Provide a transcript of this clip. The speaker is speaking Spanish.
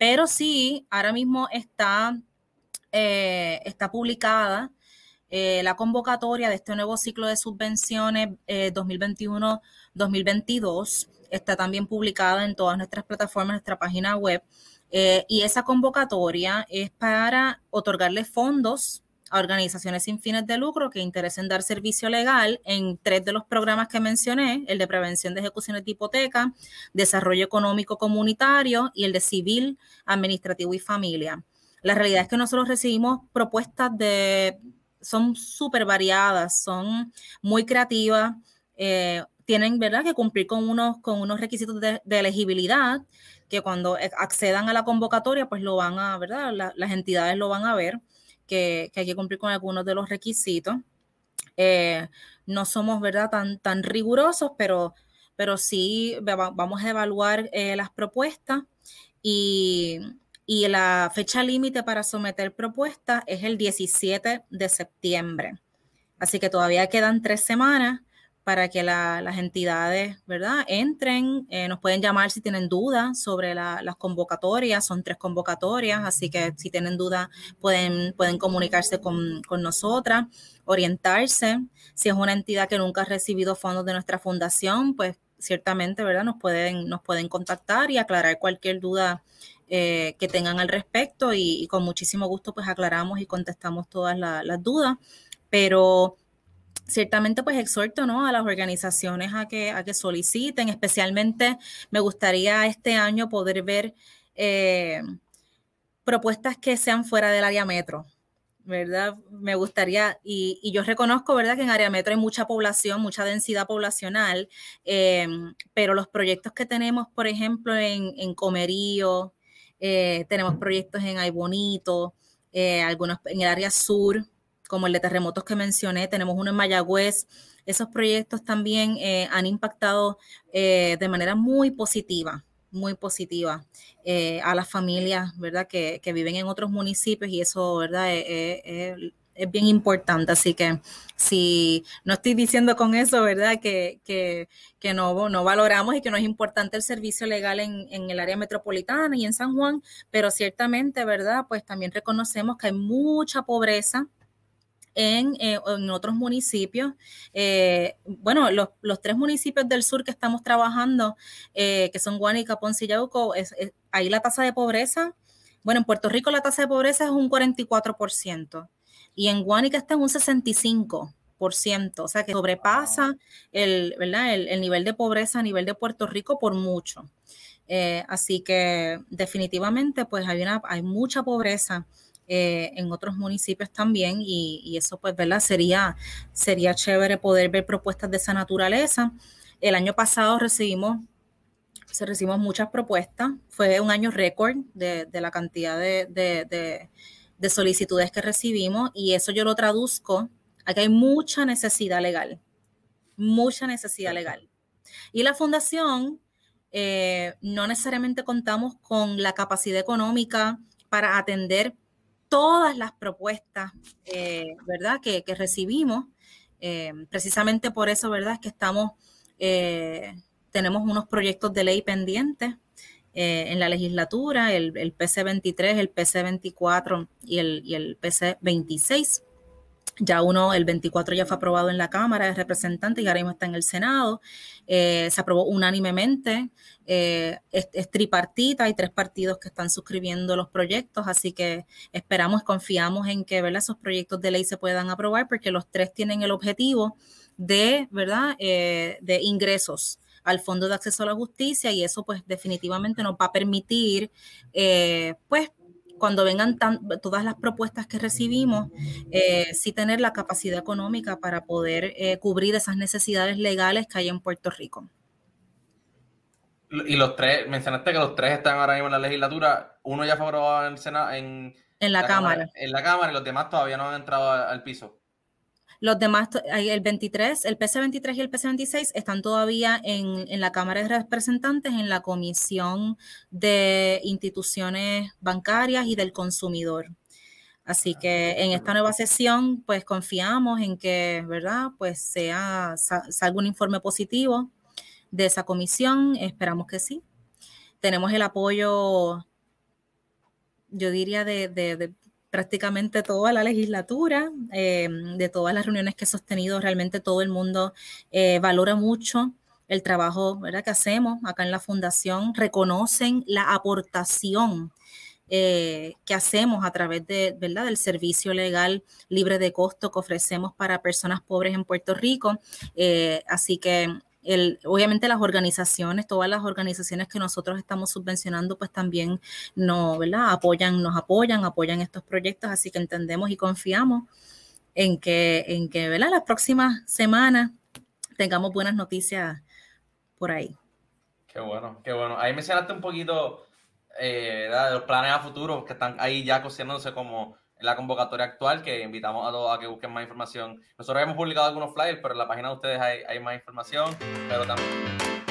Pero sí, ahora mismo está, eh, está publicada eh, la convocatoria de este nuevo ciclo de subvenciones 2021-2022. Eh, está también publicada en todas nuestras plataformas, nuestra página web. y esa convocatoria es para otorgarle fondos a organizaciones sin fines de lucro que interesen dar servicio legal en tres de los programas que mencioné, el de prevención de ejecuciones de hipoteca, desarrollo económico comunitario y el de civil, administrativo y familia. La realidad es que nosotros recibimos propuestas de, son súper variadas, son muy creativas, eh, tienen ¿verdad? que cumplir con unos, con unos requisitos de, elegibilidad que cuando eh, accedan a la convocatoria, pues lo van a, ¿verdad? las entidades lo van a ver que, hay que cumplir con algunos de los requisitos. Eh, no somos, ¿verdad?, tan, tan rigurosos, pero, pero sí vamos a evaluar eh, las propuestas y, y la fecha límite para someter propuestas es el 17 de septiembre. Así que todavía quedan tres semanas para que las entidades, ¿verdad?, entren, eh, nos pueden llamar si tienen dudas sobre las convocatorias, son tres convocatorias, así que si tienen dudas pueden, pueden comunicarse con, nosotras, orientarse, si es una entidad que nunca ha recibido fondos de nuestra fundación, pues ciertamente, ¿verdad?, nos pueden, nos pueden contactar y aclarar cualquier duda eh, que tengan al respecto y, con muchísimo gusto pues aclaramos y contestamos todas las dudas, pero ciertamente pues exhorto ¿no? a las organizaciones a que, que soliciten, especialmente me gustaría este año poder ver eh, propuestas que sean fuera del área metro, ¿verdad? Me gustaría, y, yo reconozco, ¿verdad?, que en área metro hay mucha población, mucha densidad poblacional, eh, pero los proyectos que tenemos, por ejemplo, en, Comerío, eh, tenemos proyectos en Ay Bonito, algunos en el área sur, como el de terremotos que mencioné, tenemos uno en Mayagüez. Esos proyectos también eh, han impactado eh, de manera muy positiva, muy positiva eh, a las familias, ¿verdad? Que, viven en otros municipios y eso, ¿verdad? es bien importante. Así que si no estoy diciendo con eso, ¿verdad? Que, no, valoramos y que no es importante el servicio legal en, en, el área metropolitana y en San Juan, pero ciertamente, ¿verdad? Pues también reconocemos que hay mucha pobreza eh, en, otros municipios. Eh, bueno, los, tres municipios del sur que estamos trabajando, eh, que son Guánica, Ponce y Yauco, es, ahí la tasa de pobreza, bueno, en Puerto Rico la tasa de pobreza es un 44% y en Guánica está en un 65% o sea que sobrepasa el, nivel de pobreza a nivel de Puerto Rico por mucho. así que definitivamente pues hay, una, hay mucha pobreza eh, en otros municipios también y, eso pues, ¿verdad? Sería, sería chévere poder ver propuestas de esa naturaleza. El año pasado recibimos, se recibimos muchas propuestas, fue un año récord de, la cantidad de, solicitudes que recibimos y eso yo lo traduzco a que hay mucha necesidad legal, mucha necesidad legal. Y la fundación eh, no necesariamente contamos con la capacidad económica para atender todas las propuestas, eh, ¿verdad?, que, recibimos. Eh, precisamente por eso, ¿verdad?, es que estamos, eh, tenemos unos proyectos de ley pendientes en la legislatura, el, PC23, el PC24 y el, y el PC26. Ya uno, el 24 ya fue aprobado en la Cámara de Representantes y ahora mismo está en el Senado. Eh, se aprobó unánimemente, eh, es, tripartita, hay tres partidos que están suscribiendo los proyectos, así que esperamos, confiamos en que esos proyectos de ley se puedan aprobar porque los tres tienen el objetivo de, ¿verdad? Eh, de ingresos al Fondo de Acceso a la Justicia y eso pues definitivamente nos va a permitir pues cuando vengan todas las propuestas que recibimos, eh, sí tener la capacidad económica para poder eh, cubrir esas necesidades legales que hay en Puerto Rico. Y los tres, mencionaste que los tres están ahora mismo en la legislatura, uno ya fue aprobado en en, la, cámara. En la Cámara y los demás todavía no han entrado al piso. Los demás, el 23, el PC23 y el PC26 están todavía en, la Cámara de Representantes, en la Comisión de Instituciones Bancarias y del Consumidor. Así que ah, en esta nueva sesión, pues confiamos en que, ¿verdad? Pues sea, salga un informe positivo de esa comisión, esperamos que sí. Tenemos el apoyo, yo diría, de prácticamente toda la legislatura, eh, de todas las reuniones que he sostenido, realmente todo el mundo eh, valora mucho el trabajo que hacemos acá en la fundación, reconocen la aportación eh, que hacemos a través de, del servicio legal libre de costo que ofrecemos para personas pobres en Puerto Rico. así que obviamente las organizaciones, todas las organizaciones que nosotros estamos subvencionando, pues también no, ¿verdad? apoyan, nos apoyan, apoyan estos proyectos, así que entendemos y confiamos en que, en que ¿verdad? las próximas semanas tengamos buenas noticias por ahí. Qué bueno, qué bueno. Ahí mencionaste un poquito eh, de los planes a futuro que están ahí ya cociéndose como en la convocatoria actual, que invitamos a todos a que busquen más información. Nosotros hemos publicado algunos flyers, pero en la página de ustedes hay, más información, pero también...